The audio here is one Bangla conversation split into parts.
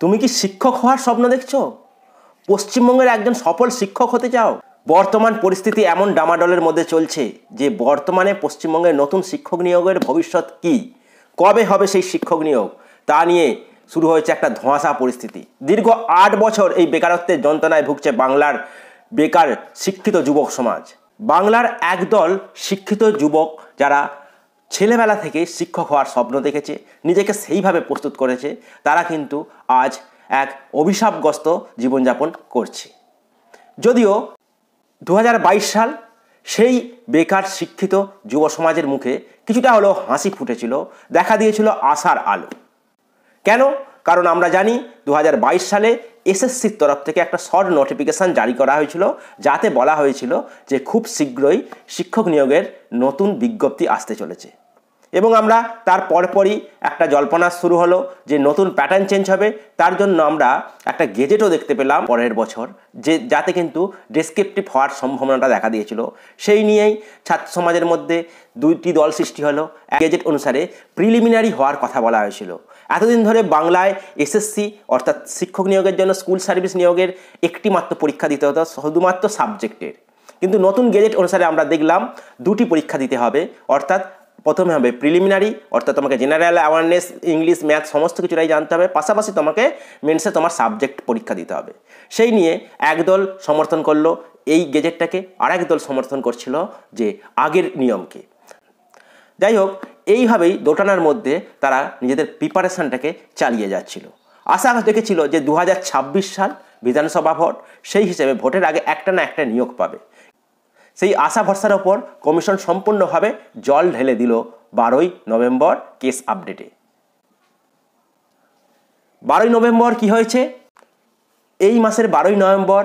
তুমি কি শিক্ষক হওয়ার স্বপ্ন দেখছো পশ্চিমবঙ্গের একজন সফল শিক্ষক হতে চাও বর্তমান পরিস্থিতি এমন ডামাডলের মধ্যে চলছে যে বর্তমানে পশ্চিমবঙ্গের নতুন শিক্ষক নিয়োগের ভবিষ্যৎ কি কবে হবে সেই শিক্ষক নিয়োগ তা নিয়ে শুরু হয়েছে একটা ধোঁয়াশা পরিস্থিতি দীর্ঘ আট বছর এই বেকারত্বের যন্ত্রণায় ভুগছে বাংলার বেকার শিক্ষিত যুবক সমাজ বাংলার একদল শিক্ষিত যুবক যারা ছেলেবেলা থেকে শিক্ষক হওয়ার স্বপ্ন দেখেছে নিজেকে সেইভাবে প্রস্তুত করেছে তারা কিন্তু আজ এক অভিশাপগ্রস্ত জীবনযাপন করছে যদিও দু সাল সেই বেকার শিক্ষিত যুব সমাজের মুখে কিছুটা হলেও হাসি ফুটেছিল দেখা দিয়েছিল আশার আলো কেন কারণ আমরা জানি দু সালে এসএসসির তরফ থেকে একটা শর্ট নোটিফিকেশান জারি করা হয়েছিল যাতে বলা হয়েছিল যে খুব শীঘ্রই শিক্ষক নিয়োগের নতুন বিজ্ঞপ্তি আসতে চলেছে এবং আমরা তার পরপরই একটা জল্পনা শুরু হলো যে নতুন প্যাটার্ন চেঞ্জ হবে তার জন্য আমরা একটা গেজেটও দেখতে পেলাম পরের বছর যে যাতে কিন্তু ডেসক্রিপটিভ হওয়ার সম্ভাবনাটা দেখা দিয়েছিল সেই নিয়েই ছাত্র সমাজের মধ্যে দুইটি দল সৃষ্টি হলো গেজেট অনুসারে প্রিলিমিনারি হওয়ার কথা বলা হয়েছিল এতদিন ধরে বাংলায় এসএসসি অর্থাৎ শিক্ষক নিয়োগের জন্য স্কুল সার্ভিস নিয়োগের একটি মাত্র পরীক্ষা দিতে হতো শুধুমাত্র সাবজেক্টের কিন্তু নতুন গেজেট অনুসারে আমরা দেখলাম দুটি পরীক্ষা দিতে হবে অর্থাৎ প্রথমে হবে প্রিলিমিনারি অর্থাৎ তোমাকে জেনারেল অ্যাওয়ারনেস ইংলিশ ম্যাথ সমস্ত কিছুটাই জানতে হবে পাশাপাশি তোমাকে মেন্সে তোমার সাবজেক্ট পরীক্ষা দিতে হবে সেই নিয়ে একদল সমর্থন করলো এই গেজেটটাকে আর দল সমর্থন করছিল যে আগের নিয়মকে যাই হোক এইভাবেই দোটানার মধ্যে তারা নিজেদের প্রিপারেশানটাকে চালিয়ে যাচ্ছিল আশা দেখেছিল যে দু সাল বিধানসভা ভোট সেই হিসেবে ভোটের আগে একটা না একটা নিয়োগ পাবে সেই আশা ভরসার ওপর কমিশন সম্পূর্ণভাবে জল ঢেলে দিল বারোই নভেম্বর কেস আপডেটে বারোই নভেম্বর কি হয়েছে এই মাসের বারোই নভেম্বর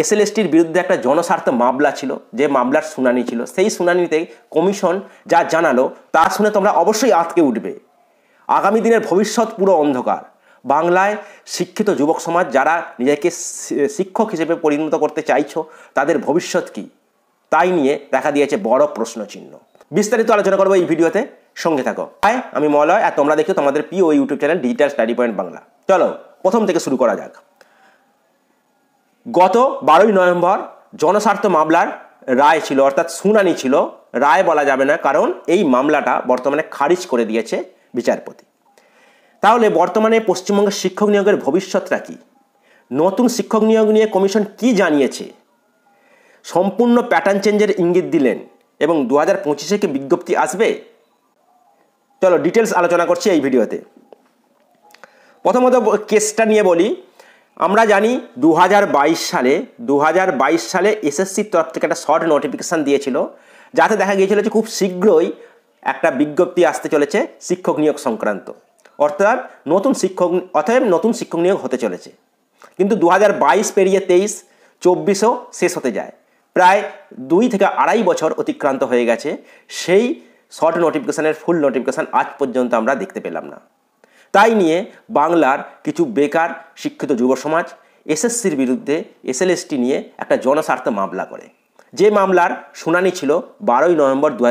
এসএলএসটির বিরুদ্ধে একটা জনস্বার্থ মামলা ছিল যে মামলার শুনানি ছিল সেই শুনানিতে কমিশন যা জানালো তা শুনে তোমরা অবশ্যই আতকে উঠবে আগামী দিনের ভবিষ্যৎ পুরো অন্ধকার বাংলায় শিক্ষিত যুবক সমাজ যারা নিজেকে শিক্ষক হিসেবে পরিণত করতে চাইছো তাদের ভবিষ্যৎ কী তাই নিয়ে দেখা দিয়েছে বড় প্রশ্ন চিহ্ন বিস্তারিত আলোচনা করবো এই ভিডিওতে সঙ্গে থাকো হাই আমি মলয় আর তোমরা দেখো তোমাদের প্রিয় YouTube channel digital study point Bangla চলো প্রথম থেকে শুরু করা যাক গত বারোই নভেম্বর জনস্বার্থ মামলার রায় ছিল অর্থাৎ শুনানি ছিল রায় বলা যাবে না কারণ এই মামলাটা বর্তমানে খারিজ করে দিয়েছে বিচারপতি তাহলে বর্তমানে পশ্চিমবঙ্গের শিক্ষক নিয়োগের ভবিষ্যৎটা কী নতুন শিক্ষক নিয়োগ নিয়ে কমিশন কি জানিয়েছে সম্পূর্ণ প্যাটার্ন চেঞ্জের ইঙ্গিত দিলেন এবং দু হাজার পঁচিশে কি বিজ্ঞপ্তি আসবে চলো ডিটেলস আলোচনা করছি এই ভিডিওতে প্রথমত কেসটা নিয়ে বলি আমরা জানি দু সালে দু সালে এসএসসির তরফ থেকে একটা শর্ট নোটিফিকেশান দিয়েছিল যাতে দেখা গিয়েছিল যে খুব শীঘ্রই একটা বিজ্ঞপ্তি আসতে চলেছে শিক্ষক নিয়োগ সংক্রান্ত অর্থাৎ নতুন শিক্ষক অর্থাৎ নতুন শিক্ষক নিয়োগ হতে চলেছে কিন্তু দু হাজার বাইশ পেরিয়ে তেইশ চব্বিশও শেষ হতে যায় প্রায় দুই থেকে আড়াই বছর অতিক্রান্ত হয়ে গেছে সেই শর্ট নোটিফিকেশানের ফুল নোটিফিকেশান আজ পর্যন্ত আমরা দেখতে পেলাম না তাই নিয়ে বাংলার কিছু বেকার শিক্ষিত যুব সমাজ এসএসসির বিরুদ্ধে এসএলএসটি নিয়ে একটা জনস্বার্থ মামলা করে যে মামলার শুনানি ছিল বারোই নভেম্বর দু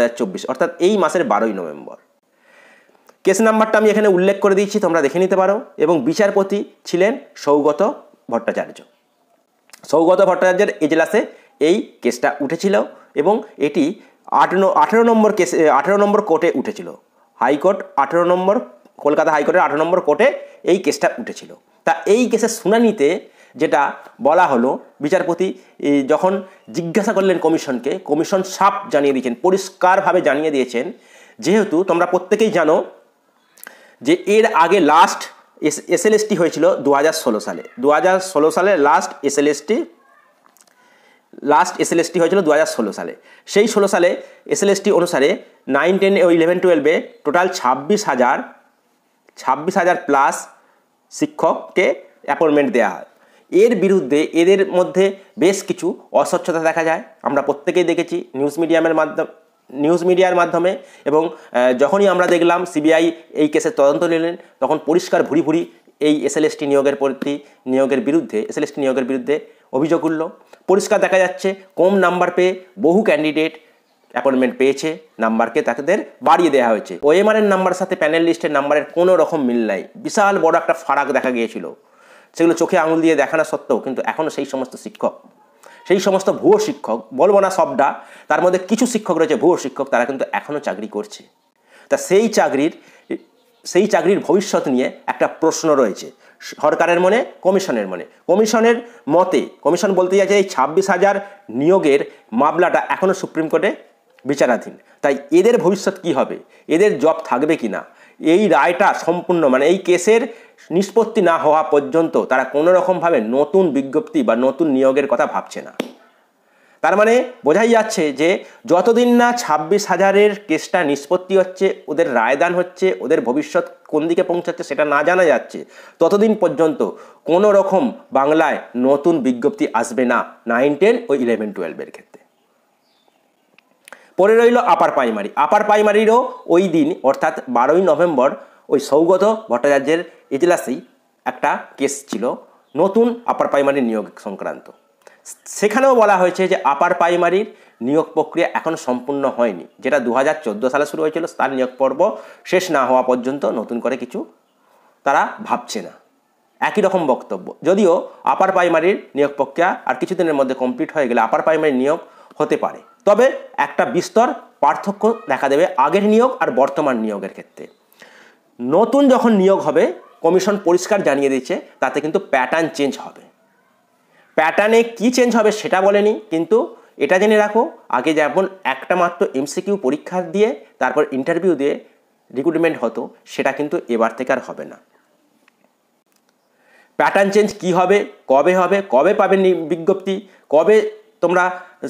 অর্থাৎ এই মাসের বারোই নভেম্বর কেস নাম্বারটা আমি এখানে উল্লেখ করে দিয়েছি তোমরা দেখে নিতে পারো এবং বিচারপতি ছিলেন সৌগত ভট্টাচার্য সৌগত ভট্টাচার্যের এজলাসে এই কেসটা উঠেছিল এবং এটি আঠেরো নম্বর কেস আঠেরো নম্বর কোর্টে উঠেছিল হাইকোর্ট আঠেরো নম্বর কলকাতা হাইকোর্টের আঠেরো নম্বর কোর্টে এই কেসটা উঠেছিল তা এই কেসের শুনানিতে যেটা বলা হলো বিচারপতি যখন জিজ্ঞাসা করলেন কমিশনকে কমিশন সাপ জানিয়ে দিয়েছেন পরিষ্কারভাবে জানিয়ে দিয়েছেন যেহেতু তোমরা প্রত্যেকেই জানো যে এর আগে লাস্ট এস এসএলএসটি হয়েছিল দু সালে দু সালে লাস্ট এসএলএসটি লাস্ট এসএলএসটি হয়েছিল দু সালে সেই ষোলো সালে এসএলএসটি অনুসারে নাইন টেন ও ইলেভেন টুয়েলভে টোটাল ছাব্বিশ হাজার ছাব্বিশ হাজার প্লাস শিক্ষককে অ্যাপয়েন্টমেন্ট দেওয়া হয় এর বিরুদ্ধে এদের মধ্যে বেশ কিছু অস্বচ্ছতা দেখা যায় আমরা প্রত্যেকেই দেখেছি নিউজ মিডিয়ামের মাধ্যম নিউজ মিডিয়ার মাধ্যমে এবং যখনই আমরা দেখলাম সিবিআই এই কেসের তদন্ত নিলেন তখন পরিষ্কার ভুরি ভুরি এই এসএলএসটি নিয়োগের প্রতি নিয়োগের বিরুদ্ধে এসএলএসটি নিয়োগের বিরুদ্ধে অভিযোগ উঠল পরিষ্কার দেখা যাচ্ছে কম নাম্বার পেয়ে বহু ক্যান্ডিডেট অ্যাপয়েন্টমেন্ট পেয়েছে নাম্বারকে তাদের বাড়িয়ে দেওয়া হয়েছে ওএমআর এর নাম্বার সাথে প্যানেল লিস্টের নাম্বারের কোনো রকম মিল নাই বিশাল বড় একটা ফারাক দেখা গিয়েছিল সেগুলো চোখে আঙুল দিয়ে দেখানো সত্ত্বেও কিন্তু এখনও সেই সমস্ত শিক্ষক সেই সমস্ত ভুয়ো শিক্ষক বলবো না সবটা তার মধ্যে কিছু শিক্ষক রয়েছে ভুয়ো শিক্ষক তারা কিন্তু এখনও চাকরি করছে তা সেই চাকরির সেই চাকরির ভবিষ্যৎ নিয়ে একটা প্রশ্ন রয়েছে সরকারের মনে কমিশনের মনে কমিশনের মতে কমিশন বলতে যাচ্ছে এই ছাব্বিশ হাজার নিয়োগের মামলাটা এখনও সুপ্রিম কোর্টে বিচারাধীন তাই এদের ভবিষ্যৎ কি হবে এদের জব থাকবে কি না এই রায়টা সম্পূর্ণ মানে এই কেসের নিষ্পত্তি না হওয়া পর্যন্ত তারা কোনো রকমভাবে নতুন বিজ্ঞপ্তি বা নতুন নিয়োগের কথা ভাবছে না তার মানে বোঝাই যাচ্ছে যে যতদিন না ছাব্বিশ হাজারের কেসটা নিষ্পত্তি হচ্ছে ওদের রায়দান হচ্ছে ওদের ভবিষ্যৎ কোন দিকে পৌঁছাচ্ছে সেটা না জানা যাচ্ছে ততদিন পর্যন্ত কোনো রকম বাংলায় নতুন বিজ্ঞপ্তি আসবে না নাইন টেন ও ইলেভেন টুয়েলভের ক্ষেত্রে পরে রইল আপার প্রাইমারি আপার প্রাইমারিরও ওই দিন অর্থাৎ বারোই নভেম্বর ওই সৌগত ভট্টাচার্যের এজলাসেই একটা কেস ছিল নতুন আপার প্রাইমারি নিয়োগ সংক্রান্ত সেখানেও বলা হয়েছে যে আপার প্রাইমারির নিয়োগ প্রক্রিয়া এখন সম্পূর্ণ হয়নি যেটা দু হাজার সালে শুরু হয়েছিল তার নিয়োগ পর্ব শেষ না হওয়া পর্যন্ত নতুন করে কিছু তারা ভাবছে না একই রকম বক্তব্য যদিও আপার প্রাইমারির নিয়োগ প্রক্রিয়া আর কিছুদিনের মধ্যে কমপ্লিট হয়ে গেলে আপার প্রাইমারি নিয়োগ হতে পারে তবে একটা বিস্তর পার্থক্য দেখা দেবে আগের নিয়োগ আর বর্তমান নিয়োগের ক্ষেত্রে নতুন যখন নিয়োগ হবে কমিশন পরিষ্কার জানিয়ে দিচ্ছে তাতে কিন্তু প্যাটার্ন চেঞ্জ হবে প্যাটার্নে কি চেঞ্জ হবে সেটা বলেনি কিন্তু এটা জেনে রাখো আগে যেমন একটা মাত্র এমসিকিউ পরীক্ষা দিয়ে তারপর ইন্টারভিউ দিয়ে রিক্রুটমেন্ট হতো সেটা কিন্তু এবার থেকে আর হবে না প্যাটার্ন চেঞ্জ কি হবে কবে হবে কবে পাবে বিজ্ঞপ্তি কবে তোমরা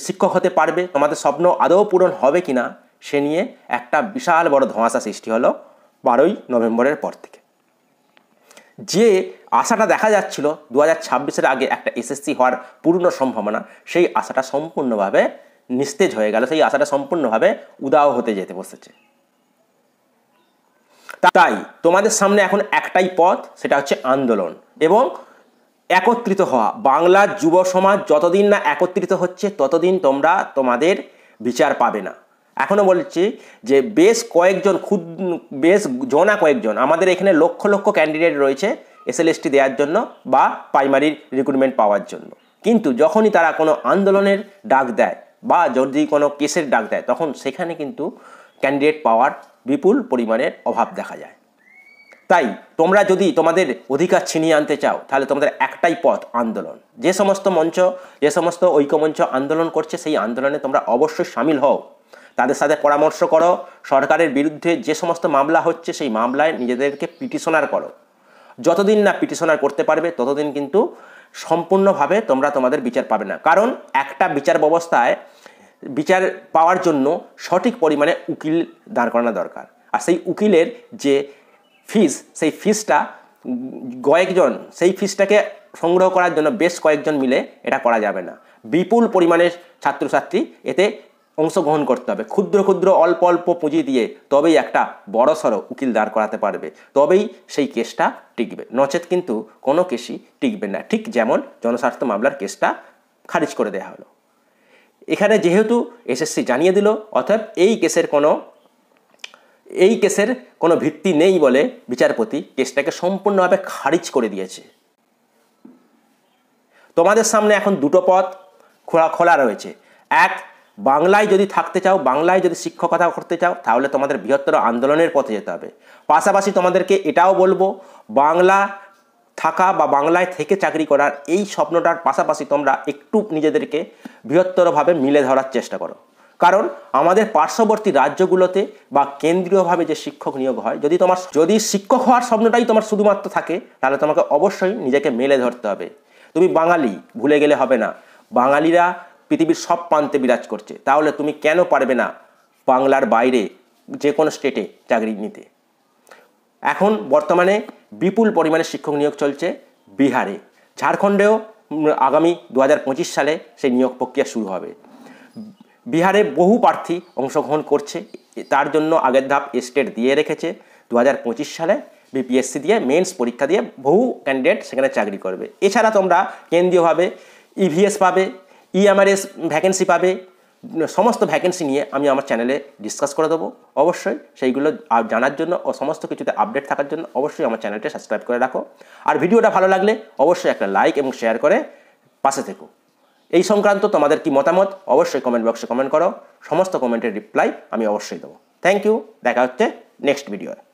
শিক্ষক হতে পারবে তোমাদের স্বপ্ন আদৌ পূরণ হবে কিনা সে নিয়ে একটা বিশাল বড় ধোঁয়াশা সৃষ্টি হলো বারোই নভেম্বরের পর থেকে যে আশাটা দেখা যাচ্ছিল দু হাজার ছাব্বিশের আগে একটা এসএসসি হওয়ার পূর্ণ সম্ভাবনা সেই আশাটা সম্পূর্ণভাবে নিস্তেজ হয়ে গেল সেই আশাটা সম্পূর্ণভাবে উদাও হতে যেতে বসেছে তাই তোমাদের সামনে এখন একটাই পথ সেটা হচ্ছে আন্দোলন এবং একত্রিত হওয়া বাংলার যুব সমাজ যতদিন না একত্রিত হচ্ছে ততদিন তোমরা তোমাদের বিচার পাবে না এখনও বলছি যে বেশ কয়েকজন খুদ বেশ জনা কয়েকজন আমাদের এখানে লক্ষ লক্ষ ক্যান্ডিডেট রয়েছে এসএলএসটি দেওয়ার জন্য বা প্রাইমারির রিক্রুটমেন্ট পাওয়ার জন্য কিন্তু যখনই তারা কোনো আন্দোলনের ডাক দেয় বা যদি কোনো কেসের ডাক দেয় তখন সেখানে কিন্তু ক্যান্ডিডেট পাওয়ার বিপুল পরিমাণের অভাব দেখা যায় তাই তোমরা যদি তোমাদের অধিকার ছিনিয়ে আনতে চাও তাহলে তোমাদের একটাই পথ আন্দোলন যে সমস্ত মঞ্চ যে সমস্ত ঐক্যমঞ্চ আন্দোলন করছে সেই আন্দোলনে তোমরা অবশ্যই সামিল হও তাদের সাথে পরামর্শ করো সরকারের বিরুদ্ধে যে সমস্ত মামলা হচ্ছে সেই মামলায় নিজেদেরকে পিটিশনার করো যতদিন না পিটিশনার করতে পারবে ততদিন কিন্তু সম্পূর্ণভাবে তোমরা তোমাদের বিচার পাবে না কারণ একটা বিচার ব্যবস্থায় বিচার পাওয়ার জন্য সঠিক পরিমাণে উকিল দাঁড় করানো দরকার আর সেই উকিলের যে ফিস সেই ফিসটা কয়েকজন সেই ফিসটাকে সংগ্রহ করার জন্য বেশ কয়েকজন মিলে এটা করা যাবে না বিপুল পরিমাণের ছাত্রছাত্রী এতে অংশগ্রহণ করতে হবে ক্ষুদ্র ক্ষুদ্র অল্প অল্প পুঁজি দিয়ে তবেই একটা বড় সড়ো উকিল দাঁড় করাতে পারবে তবেই সেই কেসটা টিকবে নচেত কিন্তু কোনো কেসই টিকবে না ঠিক যেমন জনস্বার্থ মামলার কেসটা খারিজ করে দেওয়া হলো এখানে যেহেতু এসএসসি জানিয়ে দিল অর্থাৎ এই কেসের কোনো এই কেসের কোনো ভিত্তি নেই বলে বিচারপতি কেসটাকে সম্পূর্ণভাবে খারিজ করে দিয়েছে তোমাদের সামনে এখন দুটো পথ খোলা খোলা রয়েছে এক বাংলায় যদি থাকতে চাও বাংলায় যদি শিক্ষকতা করতে চাও তাহলে তোমাদের বৃহত্তর আন্দোলনের পথে যেতে হবে পাশাপাশি তোমাদেরকে এটাও বলবো বাংলা থাকা বা বাংলায় থেকে চাকরি করার এই স্বপ্নটার পাশাপাশি তোমরা একটু নিজেদেরকে বৃহত্তরভাবে মিলে ধরার চেষ্টা করো কারণ আমাদের পার্শ্ববর্তী রাজ্যগুলোতে বা কেন্দ্রীয়ভাবে যে শিক্ষক নিয়োগ হয় যদি তোমার যদি শিক্ষক হওয়ার স্বপ্নটাই তোমার শুধুমাত্র থাকে তাহলে তোমাকে অবশ্যই নিজেকে মেলে ধরতে হবে তুমি বাঙালি ভুলে গেলে হবে না বাঙালিরা পৃথিবীর সব প্রান্তে বিরাজ করছে তাহলে তুমি কেন পারবে না বাংলার বাইরে যে কোনো স্টেটে চাকরি নিতে এখন বর্তমানে বিপুল পরিমাণে শিক্ষক নিয়োগ চলছে বিহারে ঝাড়খণ্ডেও আগামী দু সালে সেই নিয়োগ প্রক্রিয়া শুরু হবে বিহারে বহু প্রার্থী অংশগ্রহণ করছে তার জন্য আগের ধাপ স্টেট দিয়ে রেখেছে দু সালে বিপিএসসি দিয়ে মেন্স পরীক্ষা দিয়ে বহু ক্যান্ডিডেট সেখানে চাকরি করবে এছাড়া তোমরা কেন্দ্রীয়ভাবে ইভিএস পাবে ইএমআরএস ভ্যাকেন্সি পাবে সমস্ত ভ্যাকেন্সি নিয়ে আমি আমার চ্যানেলে ডিসকাস করে দেবো অবশ্যই সেইগুলো জানার জন্য ও সমস্ত কিছুতে আপডেট থাকার জন্য অবশ্যই আমার চ্যানেলটা সাবস্ক্রাইব করে রাখো আর ভিডিওটা ভালো লাগলে অবশ্যই একটা লাইক এবং শেয়ার করে পাশে থেকো এই সংক্রান্ত তোমাদের কি মতামত অবশ্যই কমেন্ট বক্সে কমেন্ট করো সমস্ত কমেন্টের রিপ্লাই আমি অবশ্যই দেবো থ্যাংক ইউ দেখা হচ্ছে নেক্সট ভিডিওয়